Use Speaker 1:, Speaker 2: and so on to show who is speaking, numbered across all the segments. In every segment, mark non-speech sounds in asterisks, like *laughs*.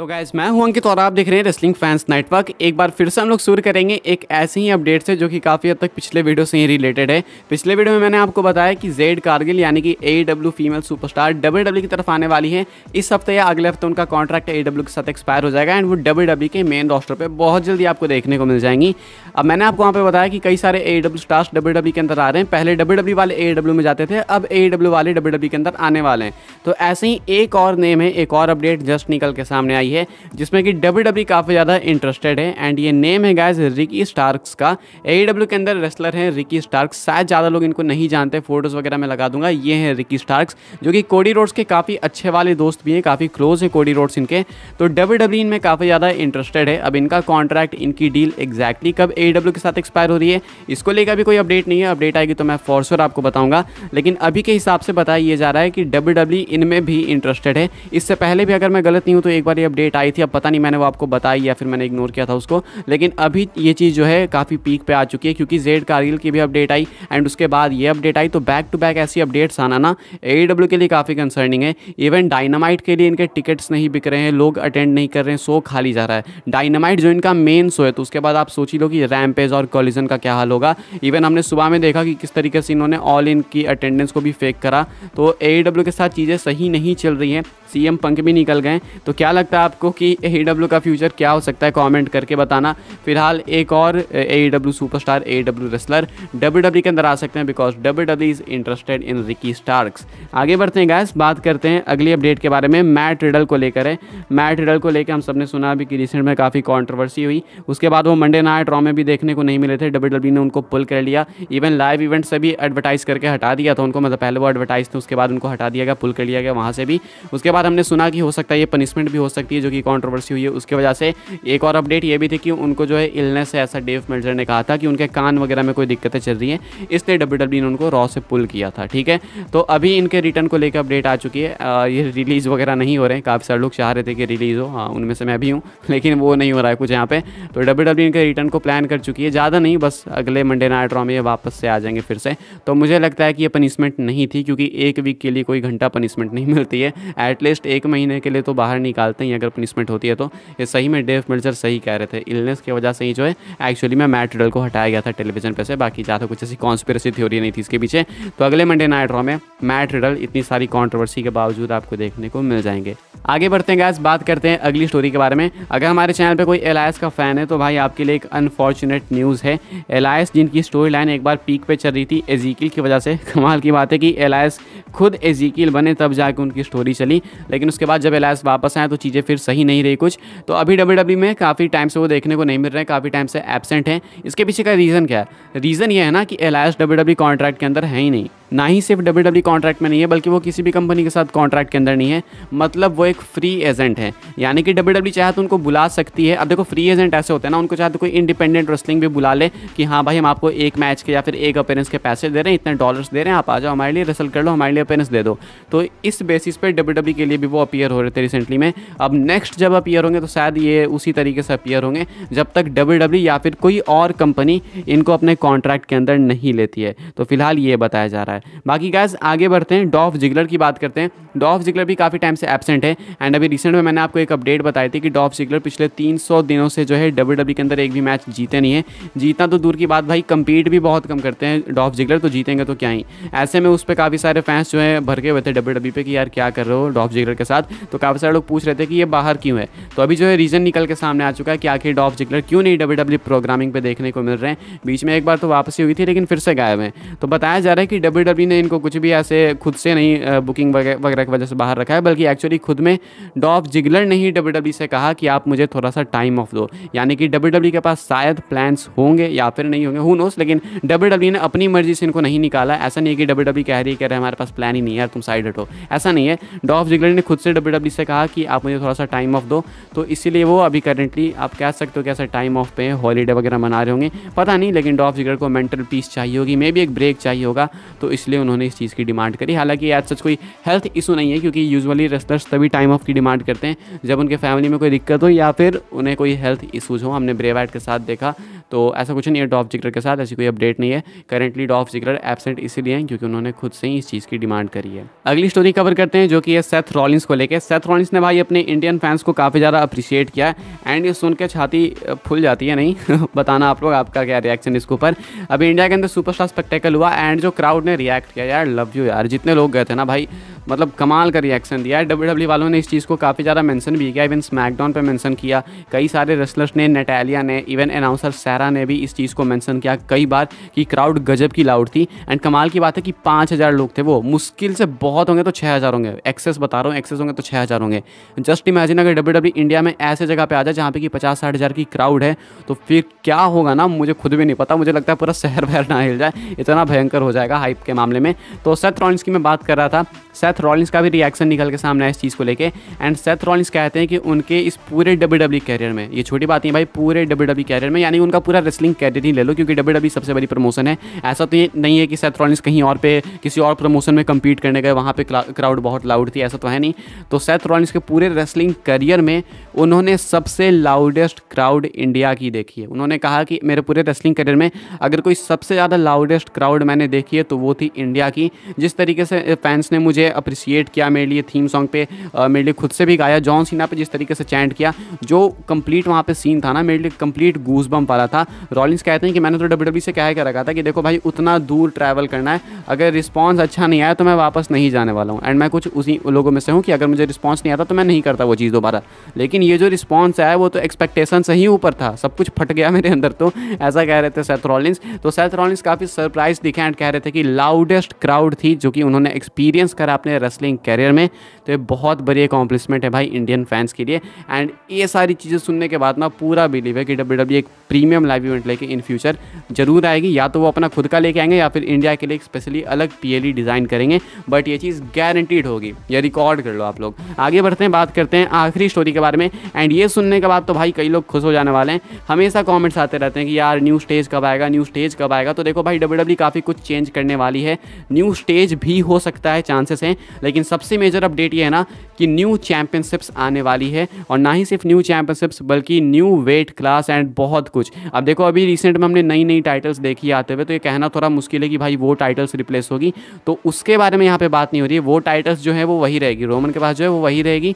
Speaker 1: तो गैस मैं हूं अंकित और आप देख रहे हैं रेसलिंग फैंस नेटवर्क एक बार फिर से हम लोग शुरू करेंगे एक ऐसे ही अपडेट से जो कि काफ़ी हद तक पिछले वीडियो से ही रिलेटेड है पिछले वीडियो में मैंने आपको बताया कि जेड कारगिल यानी कि A W female superstar W W की तरफ आने वाली है इस हफ्ते या अगले हफ्ते उनका कॉन्ट्रैक्ट ए डब्ल्यू के साथ एक्सपायर हो जाएगा एंड वो डब्ल्यू डब्ल्यू e के मेन रोस्टर पर बहुत जल्दी आपको देखने को मिल जाएंगी अब मैंने आपको वहाँ पर बताया कि कई सारे A W stars W W के अंदर आ रहे हैं पहले डब्ल्यू डब्ल्यू e वाले ए डब्ल्यू e में जाते थे अब ए डब्ल्यू वाले डब्ल्यू डब्ल्यू के अंदर आने वाले हैं तो ऐसे ही एक और नेम है एक और अपडेट जस्ट निकल के सामने आई आई है जिसमें कि डब्ल्यू डब्ल्यू e काफ़ी ज़्यादा इंटरेस्टेड है एंड ये नेम है गायज रिकी स्टार्क्स का ए e के अंदर रेस्लर है रिकी स्टार्क्स शायद ज़्यादा लोग इनको नहीं जानते फोटोज़ वगैरह मैं लगा दूंगा ये हैं रिकी स्टार्क्स जो कि कोडी रोड्स के काफ़ी अच्छे वाले दोस्त भी हैं काफ़ी क्लोज है कोडी रोड्स इनके तो डब्ल्यू डब्ल्यू e इनमें काफ़ी ज़्यादा इंटरेस्टेड है अब इनका कॉन्ट्रैक्ट इनकी डील एक्जैक्टली कब ए के साथ एक्सपायर हो रही है इसको लेकर अभी कोई अपडेट नहीं है अपडेट आएगी तो मैं फॉर्सर आपको बताऊँगा लेकिन अभी के हिसाब से बताया जा रहा है कि डब्ल्यू इनमें भी इंटरेस्टेड है इससे पहले भी अगर मैं गलत नहीं हूँ तो एक बार ये अपडेट आई थी अब पता नहीं मैंने वो आपको बताई या फिर मैंने इग्नोर किया था उसको लेकिन अभी ये चीज़ जो है काफ़ी पीक पे आ चुकी है क्योंकि जेड कारगिल की भी अपडेट आई एंड उसके बाद ये अपडेट आई तो बैक टू बैक ऐसी अपडेट्स आना ना ए e के लिए काफ़ी कंसर्निंग है इवन डायनामाइट के लिए इनके टिकट्स नहीं बिक रहे हैं लोग अटेंड नहीं कर रहे हैं शो खाली जा रहा है डायनामाइट जो इनका मेन शो है तो उसके बाद आप सोच ही लो कि रैम्पेज और कॉलिजन का क्या हाल होगा इवन हमने सुबह में देखा कि किस तरीके से इन्होंने ऑल इन की अटेंडेंस को भी फेक करा तो ए e के साथ चीज़ें सही नहीं चल रही हैं सीएम पंख भी निकल गए तो क्या लगता है आपको कि ए e का फ्यूचर क्या हो सकता है कॉमेंट करके बताना फिलहाल एक और A superstar A wrestler W के अंदर आ सकते हैं because W is interested in Ricky Starks आगे बढ़ते हैं गैस बात करते हैं अगली अपडेट के बारे में मैट रिडल को लेकर है मैट रिडल को लेकर हम सब ने सुना अभी कि रिसेंट में काफ़ी कॉन्ट्रोवर्सी हुई उसके बाद वो मंडे नाइट रॉ में भी देखने को नहीं मिले थे डब्ल्यू e ने उनको पुल कर लिया इवन लाइव इवेंट से भी एडवर्टाइज़ करके हटा दिया था उनको मतलब पहले वो एडवर्टाइज थे उसके बाद उनको हटा दिया गया पुल कर लिया गया वहाँ से भी उसके बाद हमने सुना कि हो सकता है ये पनिशमेंट भी हो सकता थी जो कि कॉन्ट्रोवर्सी हुई है उसकी वजह से एक और अपडेट ये भी थी कि उनको जो है इलनेस है ऐसा डेव मेल्जर ने कहा था कि उनके कान वगैरह में कोई दिक्कतें चल रही हैं इसलिए डब्ल्यू डब्ल्यू e ने उनको रॉ से पुल किया था ठीक है तो अभी इनके रिटर्न को लेकर अपडेट आ चुकी है ये रिलीज़ वगैरह नहीं हो रहे हैं काफ़ी सारे लोग चाह रहे थे कि रिलीज़ हो हाँ उनमें से मैं भी हूँ *laughs* लेकिन वो नहीं हो रहा है कुछ यहाँ पे तो डब्ल्यू डब्ल्यू e इनके रिटर्न को प्लान कर चुकी है ज़्यादा नहीं बस अगले मंडे नाइट रॉ में वापस से आ जाएंगे फिर से तो मुझे लगता है कि ये पनिशमेंट नहीं थी क्योंकि एक वीक के लिए कोई घंटा पनिशमेंट नहीं मिलती है एटलीस्ट एक महीने के लिए तो बाहर निकालते हैं या अगर पनिशमेंट होती है तो ये सही में डेव मिल्चर सही कह रहे थे इलनेस की वजह से ही जो है एक्चुअली में मैट रिडल को हटाया गया था टेलीविजन पर से बाकी ज़्यादा कुछ ऐसी कॉन्स्पेरेसी थ्योरी नहीं थी इसके पीछे तो अगले मंडे नाइट रॉ में मैट रिडल इतनी सारी कॉन्ट्रोवर्सी के बावजूद आपको देखने को मिल जाएंगे आगे बढ़ते हैं गैस बात करते हैं अगली स्टोरी के बारे में अगर हमारे चैनल पे कोई एलायस का फ़ैन है तो भाई आपके लिए एक अनफॉर्चुनेट न्यूज़ है एलायस जिनकी स्टोरी लाइन एक बार पीक पे चल रही थी एजीकिल की वजह से *laughs* कमाल की बात है कि एलायस खुद एजीकिल बने तब जाके उनकी स्टोरी चली लेकिन उसके बाद जब एलायस वापस आए तो चीज़ें फिर सही नहीं रही कुछ तो अभी डब्ल्यू में काफ़ी टाइम से वो देखने को नहीं मिल रहे हैं काफ़ी टाइम से एबसेंट हैं इसके पीछे का रीज़न क्या है रीज़न ये है ना कि एलायस आई डब्ल्यू कॉन्ट्रैक्ट के अंदर है ही नहीं ना ही सिर्फ डब्ल्यू डब्ल्यू कॉन्ट्रैक्ट में नहीं है बल्कि वो किसी भी कंपनी के साथ कॉन्ट्रैक्ट के अंदर नहीं है मतलब वो एक फ्री एजेंट है यानी कि डब्ल्यू डब्ल्यू e चाहे तो उनको बुला सकती है अब देखो फ्री एजेंट ऐसे होते हैं ना उनको चाहे तो कोई इंडिपेंडेंट रेस्लिंग भी बुला ले कि हाँ भाई हम आपको एक मैच के या फिर एक अपेरेंस के पैसे दे रहे हैं इतने डॉलर्स दे रहे हैं आप आ जाओ हमारे लिए रेसल कर लो हमारे लिए अपेरेंस दे दो तो इस बेसिस पर डब्ल्यू डब्ल्यू के लिए भी वो अपीयर हो रहे थे रिसेंटली में अब नेक्स्ट जब अपीयर होंगे तो शायद ये उसी तरीके से अपीयर होंगे जब तक डब्ल्यू डब्ल्यू e या फिर कोई और कंपनी इनको अपने कॉन्ट्रैक्ट के अंदर नहीं लेती है तो फिलहाल ये बताया जा रहा है है बाकी गैस आगे बढ़ते हैं डॉफ जिगलर की बात करते हैं डॉफ जिगलर भी काफ़ी टाइम से एबसेंट है एंड अभी रिसेंट में मैंने आपको एक अपडेट बताई थी कि डॉफ जिगलर पिछले तीन दिनों से जो है डब्ल्यू e के अंदर एक भी मैच जीते नहीं है जीतना तो दूर की बात भाई कम्पीट भी बहुत कम करते हैं डॉफ जिगलर तो जीतेंगे तो क्या ही ऐसे में उस पर काफ़ी सारे फैंस जो है भर के हुए थे डब्ल्यू e पे कि यार क्या कर रहे हो डॉफ जिगलर के साथ तो काफ़ी सारे लोग पूछ रहे थे कि ये बाहर क्यों है तो अभी जो है रीज़न निकल के सामने आ चुका है कि आखिर डॉफ जिगलर क्यों नहीं डब्ल्यू प्रोग्रामिंग पर देखने को मिल रहे हैं बीच में एक बार तो वापसी हुई थी लेकिन फिर से गायब हैं तो बताया जा रहा है कि डब्ल्यू डब्ल्यू ने इनको कुछ भी ऐसे खुद से नहीं बुकिंग वगैरह की वजह से बाहर रखा है बल्कि एक्चुअली खुद में डॉफ जिगलर ने ही डब्ल्यू e से कहा कि आप मुझे थोड़ा सा टाइम ऑफ दो यानी कि डब्ल्यू e के पास शायद प्लान्स होंगे या फिर नहीं होंगे हु नोस लेकिन डब्ल्यू e ने अपनी मर्जी से इनको नहीं निकाला ऐसा नहीं है कि डब्ल्यू कह रही कह रहे हमारे पास प्लान ही नहीं है तुम साइड हटो ऐसा नहीं है डॉफ जिगलर ने खुद से डब्ल्यू से कहा कि आप मुझे थोड़ा सा टाइम ऑफ दो तो इसीलिए वो अभी करेंटली आप कह सकते हो कि ऐसा टाइम ऑफ पे हॉलीडे वगैरह मना रहे होंगे पता नहीं लेकिन डॉफ जिगर को मेंटल पीस चाहिए होगी मे बी एक ब्रेक चाहिए होगा तो इसलिए उन्होंने इस चीज़ की डिमांड करी हालांकि आज सच कोई हेल्थ इशू नहीं है क्योंकि यूजुअली रेस्लर्स तभी टाइम ऑफ की डिमांड करते हैं जब उनके फैमिली में कोई दिक्कत हो या फिर उन्हें कोई हेल्थ इशूज़ हो हमने ब्रेवाइट के साथ देखा तो ऐसा कुछ नहीं है डॉफ जिक्र के साथ ऐसी कोई अपडेट नहीं है करेंटली डॉफ जिक्र एबसेंट इसीलिए हैं क्योंकि उन्होंने खुद से ही इस चीज़ की डिमांड करी है अगली स्टोरी कवर करते हैं जो कि है सेथ रॉलिंस को लेकर सेथ रॉलिंस ने भाई अपने इंडियन फैंस को काफ़ी ज़्यादा अप्रिशिएट किया एंड ये सुन के छाती फुल जाती है नहीं *laughs* बताना आप लोग आपका क्या रिएक्शन इसके ऊपर अभी इंडिया के अंदर सुपर स्टार स्पेक्टेकल हुआ एंड जो क्राउड ने रिया रिएक्ट किया यार लव यू यार जितने लोग गए थे ना भाई मतलब कमाल का रिएक्शन दिया है डब्ल्यू डब्ल्यू e वालों ने इस चीज़ को काफ़ी ज़्यादा मेंशन भी किया इवन स्मैकडाउन पे मेंशन किया कई सारे रेसलर्स ने नेटालिया ने इवन अनाउंसर सैरा ने भी इस चीज़ को मेंशन किया कई बार कि क्राउड गजब की लाउड थी एंड कमाल की बात है कि पाँच हज़ार लोग थे वो मुश्किल से बहुत होंगे तो छः हज़ार होंगे एक्सेस बता रहा हूँ एक्सेस होंगे तो छः हज़ार होंगे जस्ट इमेजिन अगर डब्ल्यू डब्ल्यू इंडिया में ऐसे जगह पर आ जाए जहाँ पे कि पचास साठ हज़ार की क्राउड है तो फिर क्या होगा ना मुझे खुद भी नहीं पता मुझे लगता है पूरा शहर वहर ना हिल जाए इतना भयंकर हो जाएगा हाइप के मामले में तो सेथ रॉन्स की मैं बात कर रहा था सेथ रॉलिंस का भी रिएक्शन निकल के सामने आया इस चीज़ को लेके एंड सेथ रॉलिंस कहते हैं कि उनके इस पूरे डब्ल्यू डब्ल्यू कैरियर में ये छोटी बात नहीं भाई पूरे डब्ल्यू डब्ल्यू कैरियर में यानी उनका पूरा रेसलिंग कैरियर ही ले लो क्योंकि डब्ल्यू डब्ल्यू e सबसे बड़ी प्रमोशन है ऐसा तो नहीं है कि सेथ रॉलिंस कहीं और पे किसी और प्रमोशन में कम्पीट करने गए वहाँ पर क्राउड बहुत लाउड थी ऐसा तो है नहीं तो सेथ रॉलिंस के पूरे रेसलिंग करियर में उन्होंने सबसे लाउडेस्ट क्राउड इंडिया की देखी है उन्होंने कहा कि मेरे पूरे रेसलिंग करियर में अगर कोई सबसे ज़्यादा लाउडेस्ट क्राउड मैंने देखी है तो वो थी इंडिया की जिस तरीके से फैंस ने मुझे अप्रिसिएट किया मेरे लिए थीम सॉन्ग पे मेरे लिए खुद से भी गाया जॉन सीना पे जिस तरीके से चैंट किया जो कंप्लीट वहाँ पे सीन था ना मेरे लिए कंप्लीट गूस बम वाला था रॉलिंग्स कहते हैं कि मैंने तो डब्ल्यू e से कह के रखा था कि देखो भाई उतना दूर ट्रैवल करना है अगर रिस्पॉन्स अच्छा नहीं आया तो मैं वापस नहीं जाने वाला हूँ एंड मैं कुछ उसी लोगों में से हूँ कि अगर मुझे रिस्पॉन्स नहीं आता तो मैं नहीं करता वो चीज़ दोबारा लेकिन ये जो रिस्पॉन्स आया वो तो एक्सपेक्टेशन से ही ऊपर था सब कुछ फट गया मेरे अंदर तो ऐसा कह रहे थे सेथ रॉलिंस तो सेथ रॉलिंस काफ़ी सरप्राइज दिखे एंड कह रहे थे कि लाउडेस्ट क्राउड थी जो कि उन्होंने एक्सपीरियंस करा अपने अपने रेसलिंग कैरियर में तो ये बहुत बड़ी अकॉम्प्लिसमेंट है भाई इंडियन फैंस के लिए एंड ये सारी चीज़ें सुनने के बाद ना पूरा बिलीव है कि डब्ल्यू e एक प्रीमियम लाइव इवेंट लेके इन फ्यूचर जरूर आएगी या तो वो अपना खुद का लेके आएंगे या फिर इंडिया के लिए स्पेशली अलग पी डिज़ाइन e करेंगे बट ये चीज़ गारंटीड होगी ये रिकॉर्ड कर लो आप लोग आगे बढ़ते हैं बात करते हैं आखिरी स्टोरी के बारे में एंड ये सुनने के बाद तो भाई कई लोग खुश हो जाने वाले हैं हमेशा कॉमेंट्स आते रहते हैं कि यार न्यू स्टेज कब आएगा न्यू स्टेज कब आएगा तो देखो भाई डब्ल्यू e काफ़ी कुछ चेंज करने वाली है न्यू स्टेज भी हो सकता है चांसेस हैं लेकिन सबसे मेजर अपडेट ये है ना कि न्यू चैंपियनशिप्स आने वाली है और ना ही सिर्फ न्यू चैंपियनशिप्स बल्कि न्यू वेट क्लास एंड बहुत कुछ अब देखो अभी रिसेंट में हमने नई नई टाइटल्स देखी आते हुए तो ये कहना थोड़ा मुश्किल है कि भाई वो टाइटल्स रिप्लेस होगी तो उसके बारे में यहाँ पर बात नहीं हो रही है वो टाइटल्स जो है वो वही रहेगी रोमन के पास जो है वो वही रहेगी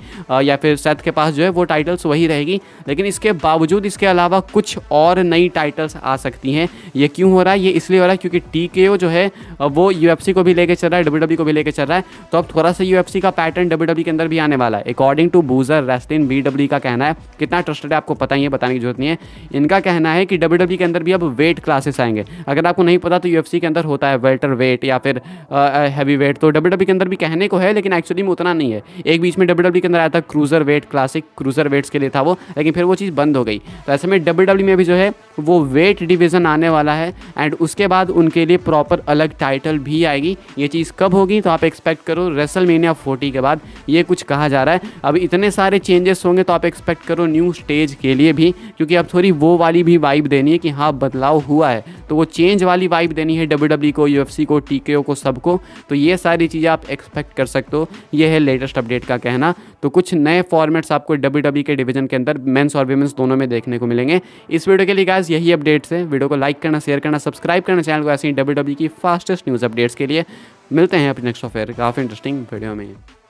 Speaker 1: या फिर सेथ के पास जो है वो टाइटल्स वही रहेगी लेकिन इसके बावजूद इसके अलावा कुछ और नई टाइटल्स आ सकती हैं ये क्यों हो रहा है ये इसलिए हो रहा है क्योंकि टी जो है वो यू को भी लेके चल रहा है डब्ल्यू e को भी लेके चल रहा है तो अब थोड़ा सा यूएफसी का पैटर्न डब्ल्यू e के अंदर भी आने वाला है अकॉर्डिंग टू बूजर रेस्टिन बी का कहना है कितना ट्रस्टेड है आपको पता ही है बताने की जरूरत नहीं है इनका कहना है कि डब्ल्यू e के अंदर भी अब वेट क्लासेस आएंगे अगर आपको नहीं पता तो यू के अंदर होता है वेल्टर वेट या फिर हैवी वेट तो डब्ल्यू e के अंदर भी कहने को है लेकिन एक्चुअली में उतना नहीं है एक बीच में डब्ल्यू के अंदर आया था cruiser weight classic cruiser weights के लिए था वो लेकिन फिर वो चीज़ बंद हो गई तो ऐसे में डब्ल्यू में भी जो है वो वेट डिवीज़न आने वाला है एंड उसके बाद उनके लिए प्रॉपर अलग टाइटल भी आएगी ये चीज़ कब होगी तो आप एक्सपेक्ट करो तो रेसल मीनिया फोर्टी के बाद ये कुछ कहा जा रहा है अब इतने सारे चेंजेस होंगे तो आप एक्सपेक्ट करो न्यू स्टेज के लिए भी क्योंकि अब थोड़ी वो वाली भी वाइब देनी है कि हाँ बदलाव हुआ है तो वो चेंज वाली वाइब देनी है डब्ल्यू e को यू को टी को सबको तो ये सारी चीज़ें आप एक्सपेक्ट कर सकते हो ये है लेटेस्ट अपडेट का कहना तो कुछ नए फॉर्मेट्स आपको डब्ल्यू e के डिवीजन के अंदर मेन्स और वीमेंस दोनों में देखने को मिलेंगे इस वीडियो के लिए गाइज यही अपडेट्स है वीडियो को लाइक करना शेयर करना सब्सक्राइब करना चैनल को ऐसे ही डब्ल्यू e की फास्टेस्ट न्यूज़ अपडेट्स के लिए मिलते हैं अपने नेक्स्ट सॉफ्टवेयर काफ़ी इंटरेस्टिंग वीडियो में